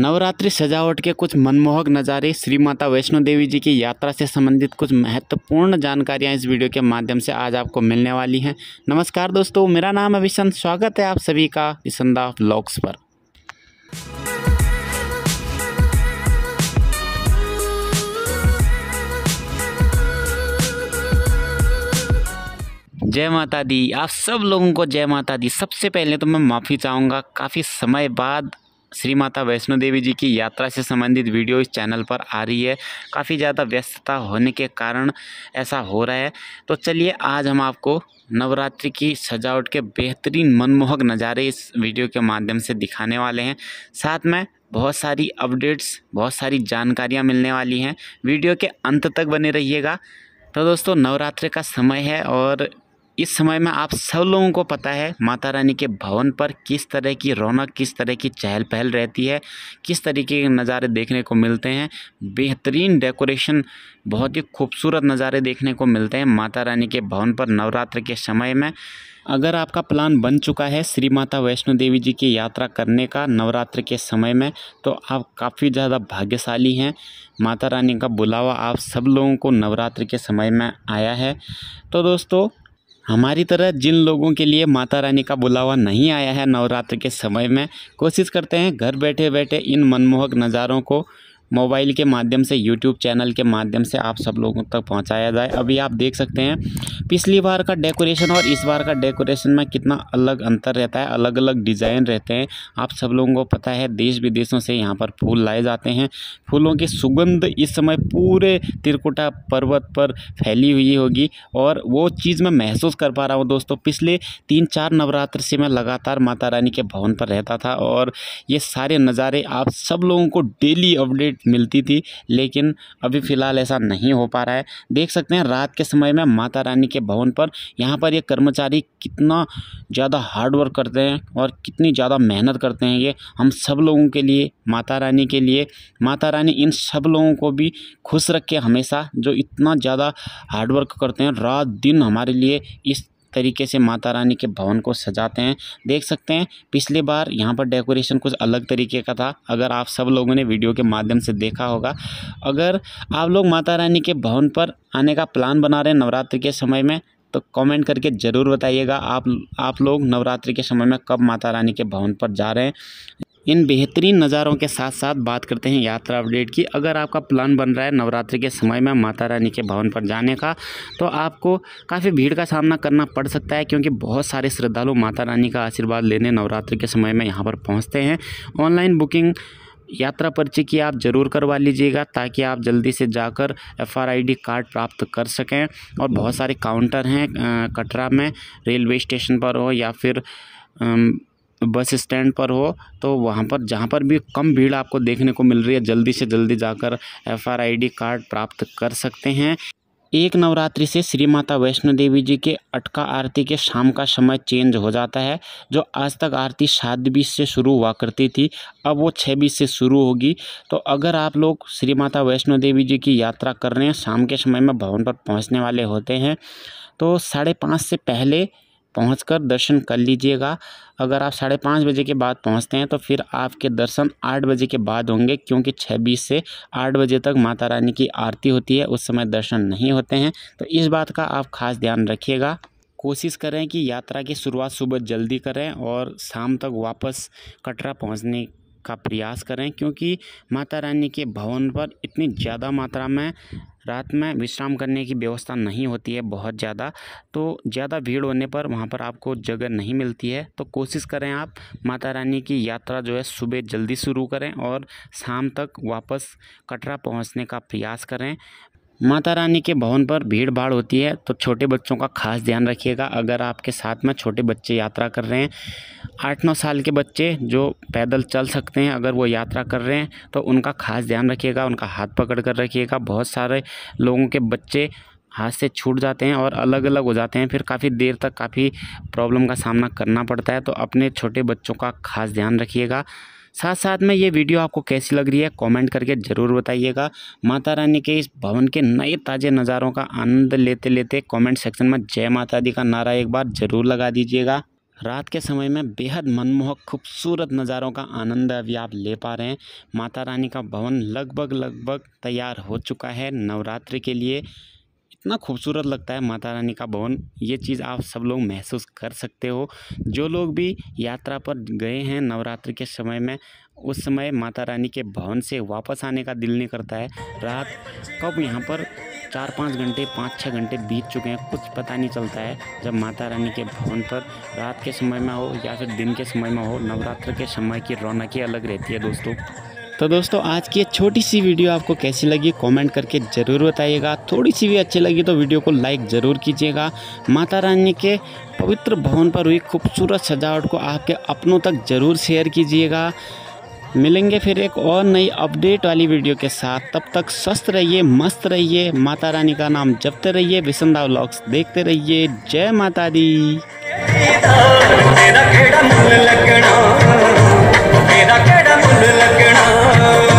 नवरात्रि सजावट के कुछ मनमोहक नज़ारे श्री माता वैष्णो देवी जी की यात्रा से संबंधित कुछ महत्वपूर्ण जानकारियां इस वीडियो के माध्यम से आज आपको मिलने वाली हैं नमस्कार दोस्तों मेरा नाम अभिशन स्वागत है आप सभी का विशंदा ब्लॉग्स पर जय माता दी आप सब लोगों को जय माता दी सबसे पहले तो मैं माफ़ी चाहूँगा काफ़ी समय बाद श्री माता वैष्णो देवी जी की यात्रा से संबंधित वीडियो इस चैनल पर आ रही है काफ़ी ज़्यादा व्यस्तता होने के कारण ऐसा हो रहा है तो चलिए आज हम आपको नवरात्रि की सजावट के बेहतरीन मनमोहक नज़ारे इस वीडियो के माध्यम से दिखाने वाले हैं साथ में बहुत सारी अपडेट्स बहुत सारी जानकारियाँ मिलने वाली हैं वीडियो के अंत तक बने रहिएगा तो दोस्तों नवरात्रि का समय है और इस समय में आप सब लोगों को पता है माता रानी के भवन पर किस तरह की रौनक किस तरह की चहल पहल रहती है किस तरीके के नज़ारे देखने को मिलते हैं बेहतरीन डेकोरेशन बहुत ही खूबसूरत नज़ारे देखने को मिलते हैं माता रानी के भवन पर नवरात्र के समय में अगर आपका प्लान बन चुका है श्री माता वैष्णो देवी जी की यात्रा करने का नवरात्र के समय में तो आप काफ़ी ज़्यादा भाग्यशाली हैं माता रानी का बुलावा आप सब लोगों को नवरात्र के समय में आया है तो दोस्तों हमारी तरह जिन लोगों के लिए माता रानी का बुलावा नहीं आया है नवरात्र के समय में कोशिश करते हैं घर बैठे बैठे इन मनमोहक नज़ारों को मोबाइल के माध्यम से यूट्यूब चैनल के माध्यम से आप सब लोगों तक पहुँचाया जाए अभी आप देख सकते हैं पिछली बार का डेकोरेशन और इस बार का डेकोरेशन में कितना अलग अंतर रहता है अलग अलग डिज़ाइन रहते हैं आप सब लोगों को पता है देश विदेशों से यहाँ पर फूल लाए जाते हैं फूलों की सुगंध इस समय पूरे त्रिकुटा पर्वत पर फैली हुई होगी और वो चीज़ मैं महसूस कर पा रहा हूँ दोस्तों पिछले तीन चार नवरात्र से मैं लगातार माता रानी के भवन पर रहता था और ये सारे नज़ारे आप सब लोगों को डेली अपडेट मिलती थी लेकिन अभी फ़िलहाल ऐसा नहीं हो पा रहा है देख सकते हैं रात के समय में माता रानी के भवन पर यहाँ पर ये कर्मचारी कितना ज़्यादा हार्डवर्क करते हैं और कितनी ज़्यादा मेहनत करते हैं ये हम सब लोगों के लिए माता रानी के लिए माता रानी इन सब लोगों को भी खुश रखे हमेशा जो इतना ज़्यादा हार्डवर्क करते हैं रात दिन हमारे लिए इस तरीके से माता रानी के भवन को सजाते हैं देख सकते हैं पिछले बार यहाँ पर डेकोरेशन कुछ अलग तरीके का था अगर आप सब लोगों ने वीडियो के माध्यम से देखा होगा अगर आप लोग माता रानी के भवन पर आने का प्लान बना रहे हैं नवरात्रि के समय में तो कमेंट करके ज़रूर बताइएगा आप आप लोग नवरात्रि के समय में कब माता रानी के भवन पर जा रहे हैं इन बेहतरीन नज़ारों के साथ साथ बात करते हैं यात्रा अपडेट की अगर आपका प्लान बन रहा है नवरात्रि के समय में माता रानी के भवन पर जाने का तो आपको काफ़ी भीड़ का सामना करना पड़ सकता है क्योंकि बहुत सारे श्रद्धालु माता रानी का आशीर्वाद लेने नवरात्रि के समय में यहाँ पर पहुँचते हैं ऑनलाइन बुकिंग यात्रा पर्ची की आप ज़रूर करवा लीजिएगा ताकि आप जल्दी से जाकर डी कार्ड प्राप्त कर सकें और बहुत सारे काउंटर हैं कटरा में रेलवे स्टेशन पर हो या फिर बस स्टैंड पर हो तो वहाँ पर जहाँ पर भी कम भीड़ आपको देखने को मिल रही है जल्दी से जल्दी जाकर F R I D card प्राप्त कर सकते हैं एक नवरात्रि से श्री माता वैष्णो देवी जी के अटका आरती के शाम का समय चेंज हो जाता है जो आज तक आरती सात बीस से शुरू हुआ करती थी अब वो छः बीस से शुरू होगी तो अगर आप लोग श्री माता वैष्णो देवी जी की यात्रा कर रहे हैं शाम के समय में भवन पर पहुंचने वाले होते हैं तो साढ़े पाँच से पहले पहुंचकर दर्शन कर लीजिएगा अगर आप साढ़े पाँच बजे के बाद पहुंचते हैं तो फिर आपके दर्शन आठ बजे के बाद होंगे क्योंकि छः बीस से आठ बजे तक माता रानी की आरती होती है उस समय दर्शन नहीं होते हैं तो इस बात का आप खास ध्यान रखिएगा कोशिश करें कि यात्रा की शुरुआत सुबह जल्दी करें और शाम तक वापस कटरा पहुँचने का प्रयास करें क्योंकि माता रानी के भवन पर इतनी ज़्यादा मात्रा में रात में विश्राम करने की व्यवस्था नहीं होती है बहुत ज़्यादा तो ज़्यादा भीड़ होने पर वहाँ पर आपको जगह नहीं मिलती है तो कोशिश करें आप माता रानी की यात्रा जो है सुबह जल्दी शुरू करें और शाम तक वापस कटरा पहुँचने का प्रयास करें माता रानी के भवन पर भीड़ भाड़ होती है तो छोटे बच्चों का खास ध्यान रखिएगा अगर आपके साथ में छोटे बच्चे यात्रा कर रहे हैं आठ नौ साल के बच्चे जो पैदल चल सकते हैं अगर वो यात्रा कर रहे हैं तो उनका खास ध्यान रखिएगा उनका हाथ पकड़ कर रखिएगा बहुत सारे लोगों के बच्चे हाथ से छूट जाते हैं और अलग अलग हो जाते हैं फिर काफ़ी देर तक काफ़ी प्रॉब्लम का सामना करना पड़ता है तो अपने छोटे बच्चों का खास ध्यान रखिएगा साथ साथ में ये वीडियो आपको कैसी लग रही है कमेंट करके ज़रूर बताइएगा माता रानी के इस भवन के नए ताज़े नज़ारों का आनंद लेते लेते कमेंट सेक्शन में जय माता दी का नारा एक बार ज़रूर लगा दीजिएगा रात के समय में बेहद मनमोहक खूबसूरत नज़ारों का आनंद अभी आप ले पा रहे हैं माता रानी का भवन लगभग लगभग तैयार हो चुका है नवरात्रि के लिए कितना खूबसूरत लगता है माता रानी का भवन ये चीज़ आप सब लोग महसूस कर सकते हो जो लोग भी यात्रा पर गए हैं नवरात्रि के समय में उस समय माता रानी के भवन से वापस आने का दिल नहीं करता है रात कब यहाँ पर चार पाँच घंटे पाँच छः घंटे बीत चुके हैं कुछ पता नहीं चलता है जब माता रानी के भवन पर रात के समय में हो या फिर दिन के समय में हो नवरात्र के समय की ही अलग रहती है दोस्तों तो दोस्तों आज की छोटी सी वीडियो आपको कैसी लगी कमेंट करके ज़रूर बताइएगा थोड़ी सी भी अच्छी लगी तो वीडियो को लाइक ज़रूर कीजिएगा माता रानी के पवित्र भवन पर हुई खूबसूरत सजावट को आपके अपनों तक ज़रूर शेयर कीजिएगा मिलेंगे फिर एक और नई अपडेट वाली वीडियो के साथ तब तक स्वस्थ रहिए मस्त रहिए माता रानी का नाम जपते रहिए विसंदा व्लॉग्स देखते रहिए जय माता दी तेरा मिलकना